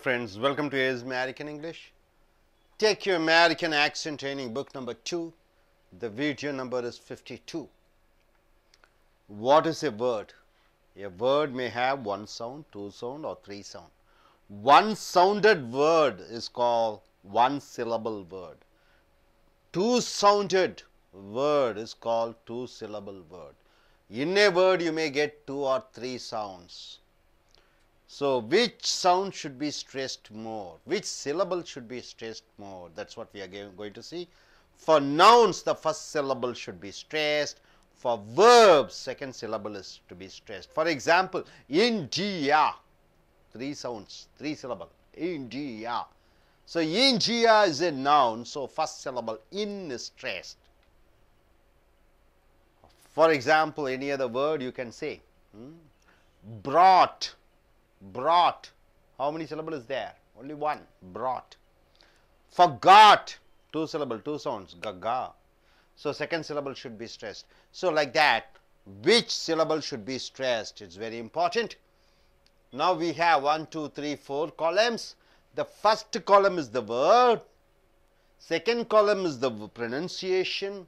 friends, welcome to is American English. Take your American accent training book number 2. The video number is 52. What is a word? A word may have one sound, two sound or three sound. One sounded word is called one syllable word. Two sounded word is called two syllable word. In a word you may get two or three sounds. So, which sound should be stressed more, which syllable should be stressed more, that is what we are going to see. For nouns, the first syllable should be stressed, for verbs, second syllable is to be stressed. For example, India, three sounds, three syllable, India. So, India is a noun, so first syllable in is stressed. For example, any other word you can say. Hmm? Brought brought. How many syllables there? Only one, brought. Forgot, two syllable, two sounds, gaga. So, second syllable should be stressed. So, like that, which syllable should be stressed? It's very important. Now, we have one, two, three, four columns. The first column is the word, second column is the pronunciation,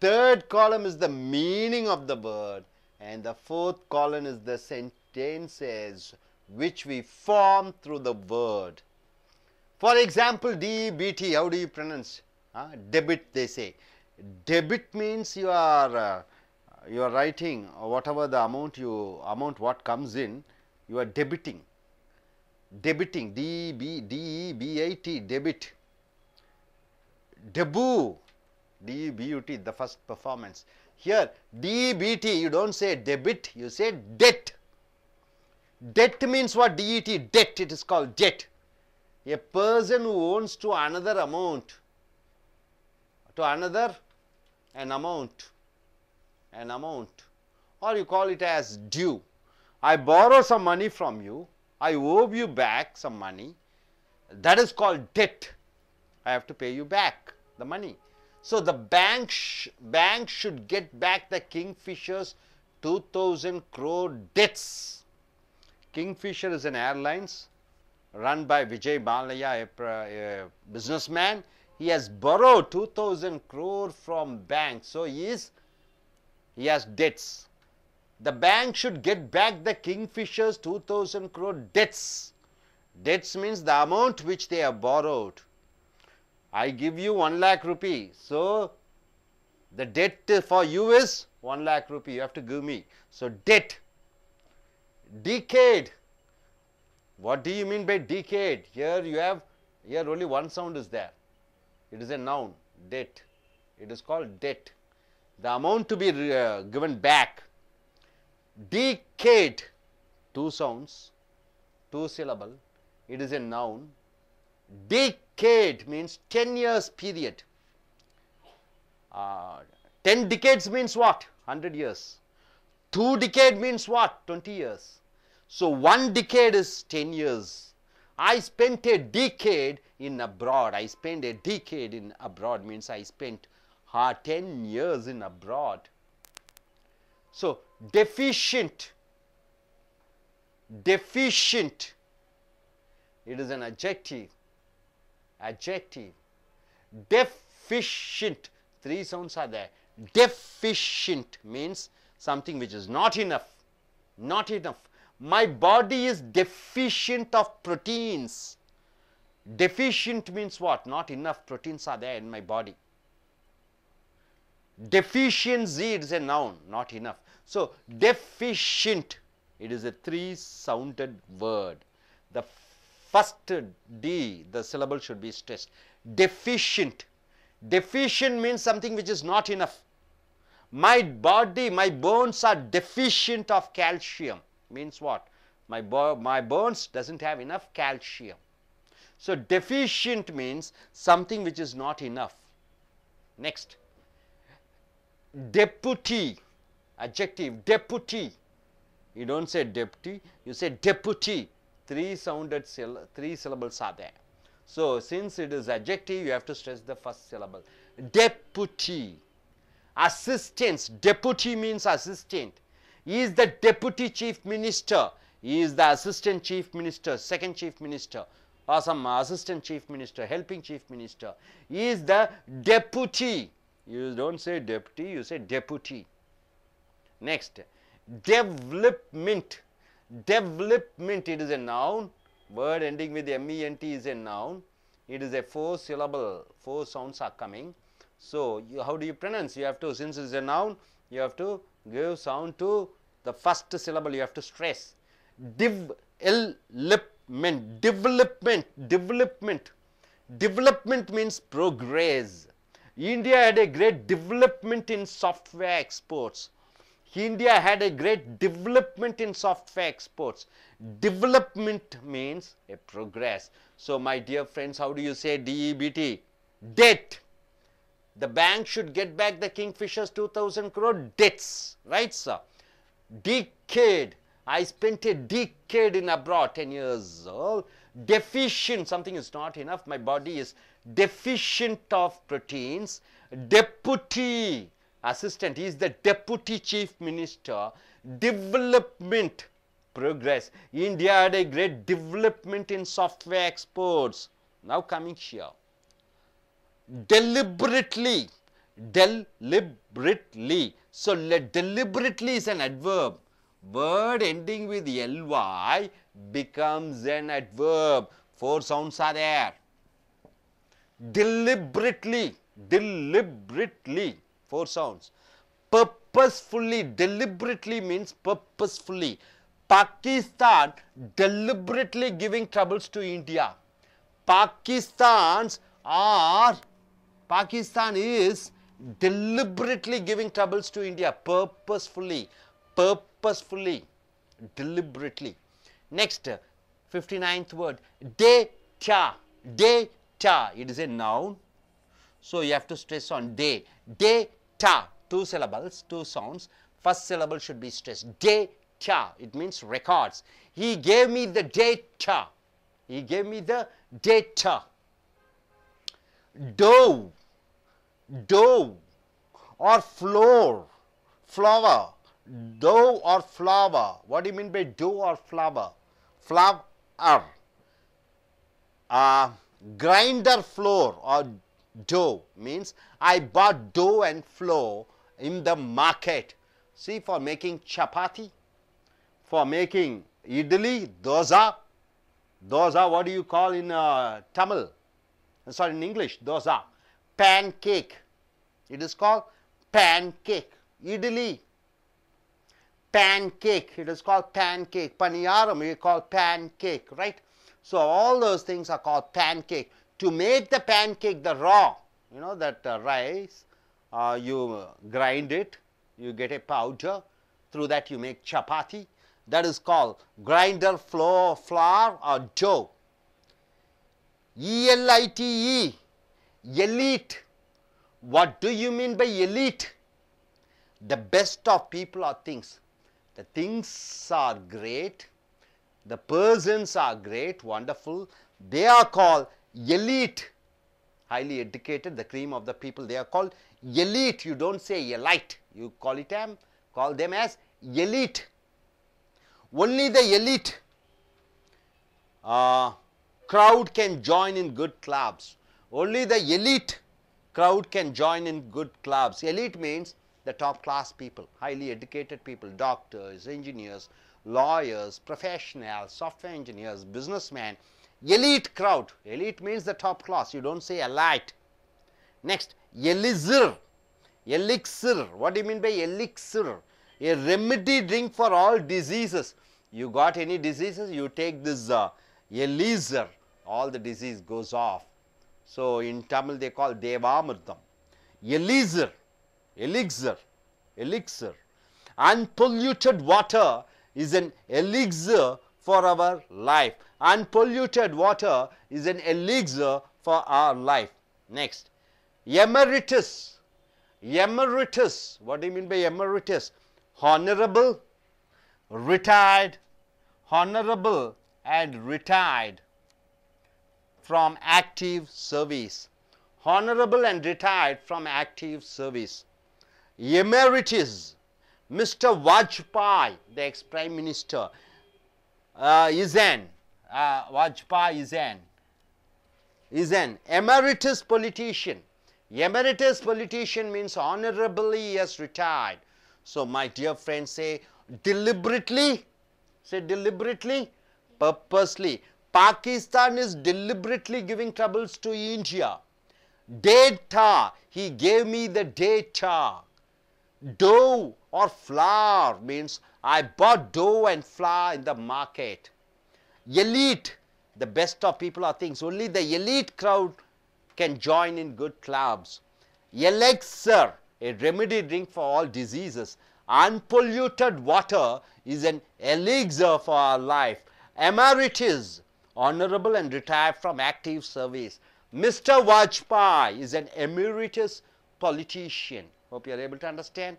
third column is the meaning of the word, and the fourth column is the sentences which we form through the word. For example, DBT, how do you pronounce? Uh, debit, they say. Debit means you are, uh, you are writing whatever the amount you, amount what comes in, you are debiting. Debiting, D-E-B-I-T, -E debit. Debut, D-E-B-U-T, the first performance. Here, DBT, you do not say debit, you say debt. Debt means what? DET, debt, it is called debt. A person who owns to another amount, to another an amount, an amount, or you call it as due. I borrow some money from you, I owe you back some money, that is called debt. I have to pay you back the money. So the bank, sh bank should get back the Kingfisher's 2000 crore debts Kingfisher is an airlines run by Vijay Malaya, a, a businessman. He has borrowed 2000 crore from banks, So he is, he has debts. The bank should get back the Kingfisher's 2000 crore debts. Debts means the amount which they have borrowed. I give you 1 lakh rupee. So the debt for you is 1 lakh rupee. You have to give me. So debt Decade. What do you mean by decade? Here you have, here only one sound is there. It is a noun, debt. It is called debt. The amount to be uh, given back, Decade. two sounds, two syllable. It is a noun. Decade means 10 years period. Uh, 10 decades means what? 100 years. 2 decade means what? 20 years. So one decade is 10 years. I spent a decade in abroad. I spent a decade in abroad means I spent uh, 10 years in abroad. So deficient, deficient, it is an adjective, adjective, deficient, three sounds are there. Deficient means something which is not enough, not enough my body is deficient of proteins. Deficient means what? Not enough proteins are there in my body. Deficiency is a noun, not enough. So, deficient, it is a three sounded word. The first D, the syllable should be stressed. Deficient. Deficient means something which is not enough. My body, my bones are deficient of calcium means what? My, my bones doesn't have enough calcium. So deficient means something which is not enough. Next, deputy, adjective, deputy. You don't say deputy, you say deputy. Three sounded, three syllables are there. So since it is adjective, you have to stress the first syllable. Deputy, assistance, deputy means assistant he is the deputy chief minister. He is the assistant chief minister, second chief minister or some assistant chief minister, helping chief minister. He is the deputy. You don't say deputy, you say deputy. Next, development. Development, it is a noun. Word ending with M-E-N-T is a noun. It is a four syllable, four sounds are coming. So, you, how do you pronounce? You have to, since it is a noun, you have to give sound to the first syllable you have to stress. Development, development, development. Development means progress. India had a great development in software exports. India had a great development in software exports. Development means a progress. So, my dear friends, how do you say DEBT? Debt. The bank should get back the Kingfisher's 2000 crore debts, right, sir? decade. I spent a decade in abroad, 10 years old. Deficient, something is not enough. My body is deficient of proteins. Deputy assistant, he is the deputy chief minister. Development progress. India had a great development in software exports. Now coming here. Deliberately deliberately. So, deliberately is an adverb. Word ending with ly becomes an adverb. Four sounds are there. Deliberately, deliberately, four sounds. Purposefully, deliberately means purposefully. Pakistan deliberately giving troubles to India. Pakistan's are, Pakistan is deliberately giving troubles to India, purposefully, purposefully, deliberately. Next, 59th uh, word, data, data, it is a noun. So, you have to stress on day, data, two syllables, two sounds, first syllable should be stressed, data, it means records. He gave me the data, he gave me the data. Dove, dough or flour, flour, dough or flour. What do you mean by dough or flour? Flour. Uh, grinder flour or dough means I bought dough and flour in the market. See for making chapati, for making idli, dosa. Dosa, what do you call in uh, Tamil? Sorry, in English, dosa pancake. It is called pancake. Idli. Pancake. It is called pancake. Paniyaram. we call pancake. Right. So all those things are called pancake. To make the pancake, the raw, you know that uh, rice, uh, you grind it, you get a powder. Through that you make chapati. That is called grinder flour, flour or dough. E L I T E elite. What do you mean by elite? The best of people are things. The things are great. The persons are great, wonderful. They are called elite. Highly educated, the cream of the people. They are called elite. You don't say elite. You call it them, um, call them as elite. Only the elite uh, crowd can join in good clubs. Only the elite crowd can join in good clubs. Elite means the top class people, highly educated people, doctors, engineers, lawyers, professionals, software engineers, businessmen, elite crowd. Elite means the top class, you do not say elite. Next, elixir. Elixir. What do you mean by elixir? A remedy drink for all diseases. You got any diseases, you take this uh, elixir, all the disease goes off. So, in Tamil they call Devamritam, elixir, elixir, elixir. Unpolluted water is an elixir for our life. Unpolluted water is an elixir for our life. Next, emeritus, emeritus. What do you mean by emeritus? Honorable, retired, honorable and retired from active service, honorable and retired from active service. Emeritus, Mr. Vajpayee, the ex-prime minister, uh, is an, uh, Vajpayee is an, is an emeritus politician. Emeritus politician means honorably he has retired. So, my dear friends say deliberately, say deliberately, purposely, Pakistan is deliberately giving troubles to India. Data, he gave me the data. Dough or flour means I bought dough and flour in the market. Elite, the best of people are things. Only the elite crowd can join in good clubs. Elixir, a remedy drink for all diseases. Unpolluted water is an elixir for our life. Emeritus, honorable and retired from active service. Mr. Vajpayee is an emeritus politician. Hope you are able to understand.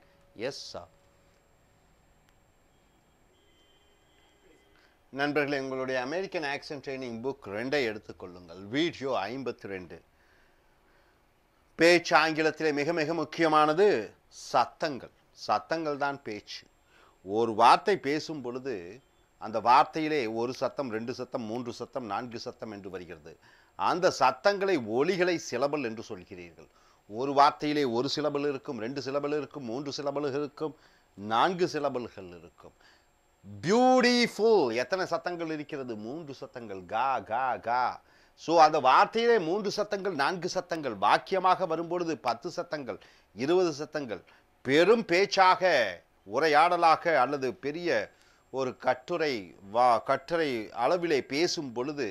Yes, sir. நண்பர்களே உங்களுடைய American action training book ரெண்டை எடுத்துக்கொள்ளுங்கள் video ஐம்பத்தி ரெண்டு பேச்சு ஆங்கிலத்திலே மிக மிக முக்கியமானது சத்தங்கள் சத்தங்கள் தான் பேச்சு ஒரு வார்த்தை பேசும் பொழுது அந்த வார்த்தையிலே ஒரு சத்தம் ரெண்டு சத்தம் மூன்று சத்தம் நான்கு சத்தம் என்று வருகிறது அந்த சத்தங்களை ஒளிகளை சிலபல் என்று சொல்கிறீர்கள் ஒரு வார்த்தையிலே ஒரு சிலபல் இருக்கும் ரெண்டு சிலபல் இருக்கும் மூன்று சிலபல்கள் இருக்கும் நான்கு சிலபல்கள் இருக்கும் பியூட்டிஃபுல் எத்தனை சத்தங்கள் இருக்கிறது மூன்று சத்தங்கள் கா கா கா ஸோ அந்த வார்த்தையிலே மூன்று சத்தங்கள் நான்கு சத்தங்கள் வாக்கியமாக வரும்பொழுது பத்து சத்தங்கள் இருபது சத்தங்கள் பெரும் பேச்சாக உரையாடலாக அல்லது பெரிய ஒரு கட்டுரை வா கட்டுரை அளவிலே பேசும் பொழுது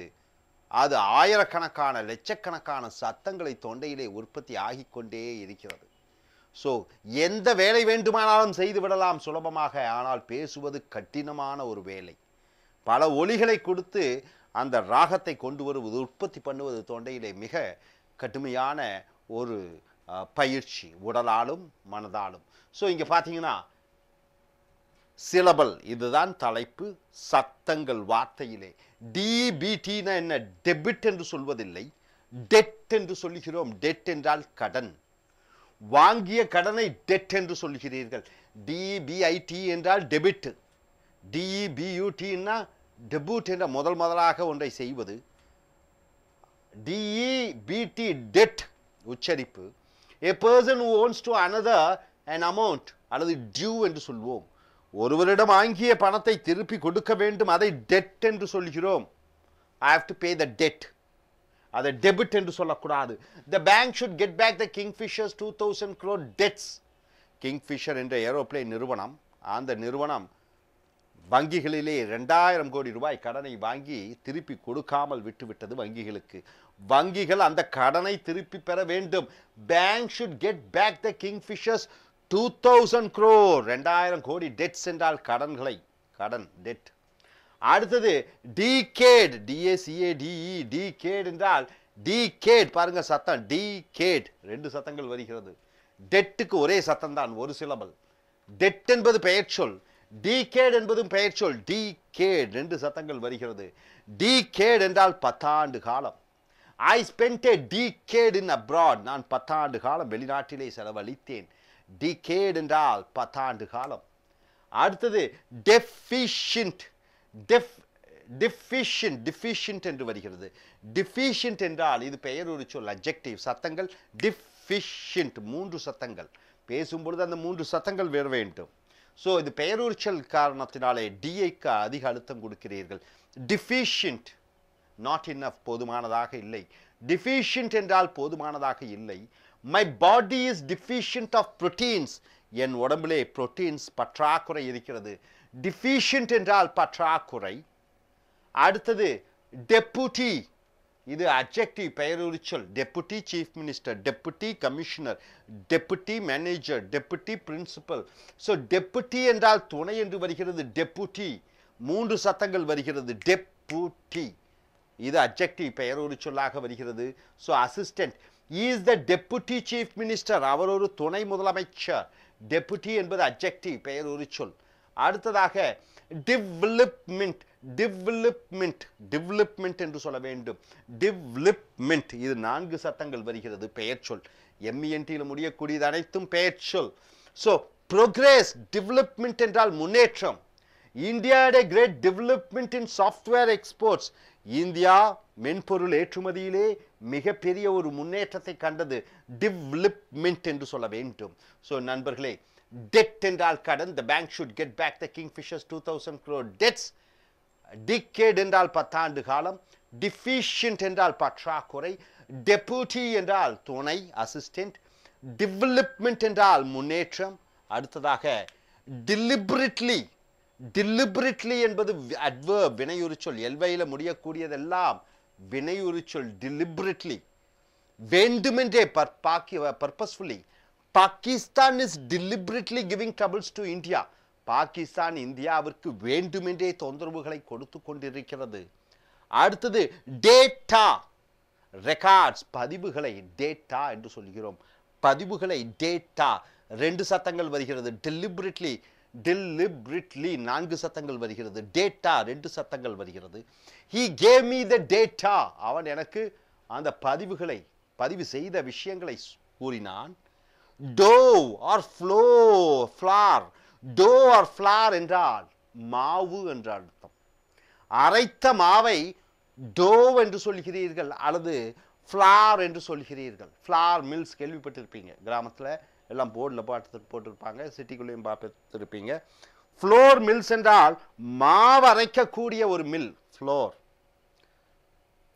அது ஆயிரக்கணக்கான லட்சக்கணக்கான சத்தங்களை தொண்டையிலே உற்பத்தி கொண்டே இருக்கிறது ஸோ எந்த வேலை வேண்டுமானாலும் செய்துவிடலாம் சுலபமாக ஆனால் பேசுவது கட்டினமான ஒரு வேலை பல ஒளிகளை கொடுத்து அந்த ராகத்தை கொண்டு வருவது உற்பத்தி பண்ணுவது தொண்டையிலே மிக கடுமையான ஒரு பயிற்சி உடலாலும் மனதாலும் ஸோ இங்கே பார்த்தீங்கன்னா சிலபல் இதுதான் தலைப்பு சத்தங்கள் வார்த்தையிலே டிபிடினா என்ன டெபிட் என்று சொல்வதில்லை டெட் என்று சொல்லுகிறோம் டெட் என்றால் கடன் வாங்கிய கடனை டெட் என்று சொல்கிறீர்கள் டிபிஐடி என்றால் டெபிட் டிஇபியூடின்னா டெபூட் என்ற முதல் முதலாக ஒன்றை செய்வது டிஇபிடி டெட் e உச்சரிப்பு a person owes to another an amount அல்லது டியூ என்று சொல்வோம் ஒருவரிடம் வாங்கிய பணத்தை திருப்பி கொடுக்க வேண்டும் அதை டெட் என்று சொல்கிறோம் I have to pay the debt அதை டெபிட் என்று சொல்லக்கூடாது the bank should get back the Kingfisher's two thousand crore debts Kingfisher என்ற ஏரோப்ளேன் நிறுவனம் அந்த நிறுவனம் வங்கிகளிலே ரெண்டாயிரம் கோடி ரூபாய் கடனை வாங்கி திருப்பி கொடுக்காமல் விட்டுவிட்டது வங்கிகளுக்கு வங்கிகள் அந்த கடனை திருப்பி பெற வேண்டும் bank should get back the Kingfisher's two thousand crore ரெண்டாயிரம் கோடி டெட்ஸ் என்றால் கடன்களை கடன் டெட் அடுத்தது டிகேட் டிஏசிஏடிஇ டிகேட் என்றால் டிகேட் பாருங்கள் சத்தம் டிகேட் ரெண்டு சத்தங்கள் வருகிறது டெட்டுக்கு ஒரே சத்தம் தான் ஒரு சிலபல் டெட் என்பது பெயர் சொல் டிகேட் என்பதும் பெயர் சொல் டிகேட் ரெண்டு சத்தங்கள் வருகிறது டிகேட் என்றால் பத்தாண்டு காலம் I spend a decade in abroad நான் பத்தாண்டு காலம் வெளிநாட்டிலே செலவழித்தேன் டிகேட் என்றால் பத்தாண்டு காலம் அடுத்தது டெஃபிஷியன்ட் டெஃப் டிஃபிஷியன்ட் டிஃபிஷியன்ட் என்று வருகிறது டிஃபிஷியன்ட் என்றால் இது பெயர் ஒரு சொல் அப்ஜெக்டிவ் சத்தங்கள் டிஃபிஷியன்ட் மூன்று சத்தங்கள் பேசும்பொழுது அந்த மூன்று சத்தங்கள் வேற வேண்டும் ஸோ இது பெயரூர்ச்சல் காரணத்தினாலே டிஐக்கு அதிக அழுத்தம் கொடுக்கிறீர்கள் டிஃபிஷியன்ட் நாட் இன்னஃப் போதுமானதாக இல்லை டிஃபிஷியன்ட் என்றால் போதுமானதாக இல்லை my body is deficient of proteins என் உடம்பிலே ப்ரோட்டீன்ஸ் பற்றாக்குறை இருக்கிறது டிஃபிஷியன்ட் என்றால் பற்றாக்குறை அடுத்தது டெப்புட்டி இது அட்ஜெக்டிவ் பெயருரிச்சொல் deputy chief minister deputy commissioner deputy manager deputy principal so deputy என்றால் துணை என்று வருகிறது டெப்புட்டி மூன்று சத்தங்கள் வருகிறது டெப்புட்டி இது அப்ஜெக்டிவ் பெயரொரு சொல்லாக வருகிறது so assistant is the deputy chief minister அவர் ஒரு துணை முதலமைச்சர் டெப்புட்டி என்பது அப்ஜெக்டிவ் பெயர் ஒரு சொல் அடுத்ததாக டிவ்லிப்மெண்ட் டிவ்லிப்மெண்ட் டிவ்லிப்மெண்ட் என்று சொல்ல வேண்டும் டிவ்லிப்மெண்ட் இது நான்கு சத்தங்கள் வருகிறது பெயர் சொல் எம்இஎன்டியில் e முடியக்கூடியது அனைத்தும் பெயர் சொல் ஸோ ப்ரோக்ரேஸ் டிவ்லப்மெண்ட் என்றால் முன்னேற்றம் India great development in software exports India மென்பொருள் ஏற்றுமதியிலே மிகப்பெரிய ஒரு முன்னேற்றத்தை கண்டது டிவ்லிப்மெண்ட் என்று சொல்ல வேண்டும் ஸோ நண்பர்களே டெட் என்றால் கடன் the bank should get back the Kingfisher's two thousand crore debts decade என்றால் பத்தாண்டு காலம் டிஃபிஷியன்ட் என்றால் பற்றாக்குறை டெபூட்டி என்றால் துணை அசிஸ்டன்ட் டிவலப்மெண்ட் என்றால் முன்னேற்றம் அடுத்ததாக டிலிபரேட்லி டிலிபரேட்லி என்பது அட்வ வினையுறு சொல் எல்வையில் முடியக்கூடியதெல்லாம் வினையுறு சொல் deliberately வேண்டுமென்றே purposefully Pakistan is deliberately giving troubles to India Pakistan இந்தியாவிற்கு வேண்டுமென்றே தொந்தரவுகளை கொடுத்து கொண்டிருக்கிறது அடுத்தது டேட்டா ரெக்கார்ட்ஸ் பதிவுகளை டேட்டா என்று சொல்கிறோம் பதிவுகளை டேட்டா ரெண்டு சத்தங்கள் வருகிறது டெலிபரேட்லி டெல்லிபிரிட்லி நான்கு சத்தங்கள் வருகிறது டேட்டா ரெண்டு சத்தங்கள் வருகிறது he gave me the data அவன் எனக்கு அந்த பதிவுகளை பதிவு செய்த விஷயங்களை கூறினான் dough or flow flour dough or flour என்றால் மாவு என்ற அர்த்தம் அரைத்த மாவை டோ என்று சொல்கிறீர்கள் அல்லது ஃப்ளார் என்று சொல்கிறீர்கள் ஃப்ளார் மில்ஸ் கேள்விப்பட்டிருப்பீங்க கிராமத்தில் எல்லாம் போர்டில் பார்த்து போட்டிருப்பாங்க சிட்டிக்குள்ளேயும் பார்த்துருப்பீங்க ஃப்ளோர் மில்ஸ் என்றால் மாவு அரைக்கக்கூடிய ஒரு மில் ஃப்ளோர்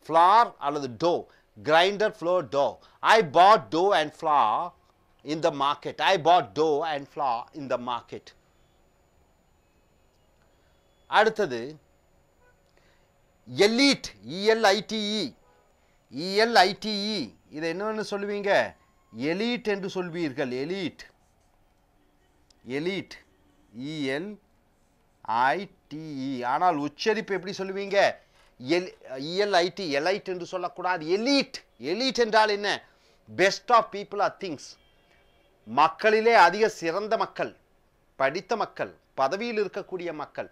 ஃப்ளார் அல்லது dough grinder flour dough I bought dough and flour in the market I bought dough and flour in the market அடுத்தது எல்இட் இஎல்ஐடிஇ e இஎல்ஐடிஇ e e. இதை என்னென்னு சொல்லுவீங்க எலீட் என்று சொல்வீர்கள் எலீட் எலீட் இஎல் ஐடிஇ ஆனால் உச்சரிப்பு எப்படி சொல்லுவீங்க எல் இஎல்ஐடி எலைட் என்று சொல்லக்கூடாது எலீட் எலீட் என்றால் என்ன best of people or things மக்களிலே அதிக சிறந்த மக்கள் படித்த மக்கள் பதவியில் இருக்கக்கூடிய மக்கள்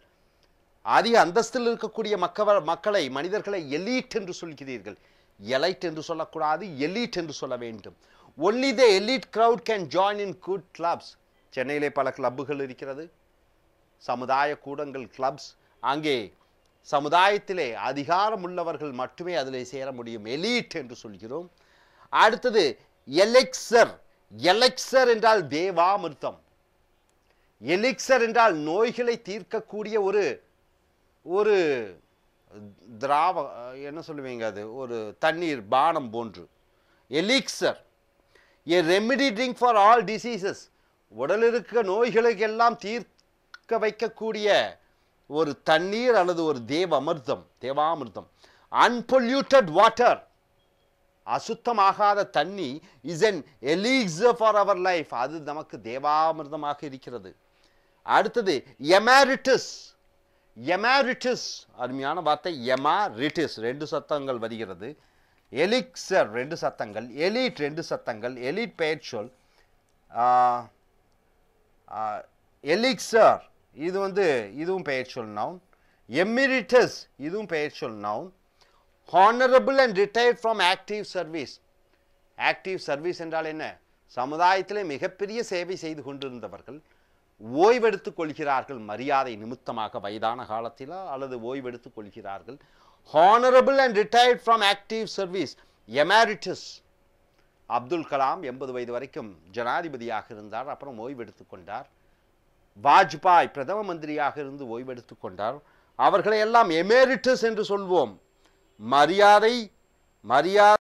அதிக அந்தஸ்தில் இருக்கக்கூடிய மக்கள் மக்களை மனிதர்களை எலீட் என்று சொல்கிறீர்கள் எலைட் என்று சொல்லக்கூடாது எலீட் என்று சொல்ல வேண்டும் only the elite crowd can join in good clubs சென்னையிலே பல கிளப்புகள் இருக்கிறது சமுதாய கூடங்கள் கிளப்ஸ் அங்கே சமுதாயத்திலே அதிகாரம் உள்ளவர்கள் மட்டுமே அதில் சேர முடியும் எலீட் என்று சொல்கிறோம் அடுத்தது எலெக்சர் எலெக்சர் என்றால் தேவாமிர்தம் எலிக்சர் என்றால் நோய்களை தீர்க்கக்கூடிய ஒரு ஒரு திராவ என்ன சொல்லுவீங்க அது ஒரு தண்ணீர் பானம் போன்று elixir a remedy drink for all diseases உடல் இருக்க நோய்களுக்கெல்லாம் தீர்க்க வைக்கக்கூடிய ஒரு தண்ணீர் அல்லது ஒரு தேவ அமிர்தம் தேவாமிர்தம் அன்பொல்யூட்டட் வாட்டர் அசுத்தமாகாத தண்ணி is an elixir for our life அது நமக்கு தேவாமிர்தமாக இருக்கிறது அடுத்தது எமேரிட்டஸ் எமாரிட்டிஸ் அருமையான வார்த்தை எமாரிட்டிஸ் ரெண்டு சத்தங்கள் வருகிறது எலிக்சர் ரெண்டு சத்தங்கள் எலிட் ரெண்டு சத்தங்கள் எலிட் பெயர் சொல் எலிக்சர் இது வந்து இதுவும் பெயர் சொல் நவுன் எமிரிட்டஸ் இதுவும் பெயர் சொல் noun honourable and retired from active service active service என்றால் என்ன சமுதாயத்தில் மிகப்பெரிய சேவை செய்து கொண்டிருந்தவர்கள் ஓய்வெடுத்துக் கொள்கிறார்கள் மரியாதை நிமித்தமாக வயதான காலத்தில் அல்லது ஓய்வெடுத்துக் கொள்கிறார்கள் honourable and retired from active service emeritus Abdul Kalam எண்பது வயது வரைக்கும் ஜனாதிபதியாக இருந்தார் அப்புறம் ஓய்வெடுத்துக் கொண்டார் வாஜ்பாய் பிரதம மந்திரியாக இருந்து ஓய்வெடுத்து கொண்டார் அவர்களை எல்லாம் எமேரிட்டஸ் என்று சொல்வோம் மரியாதை மரியாதை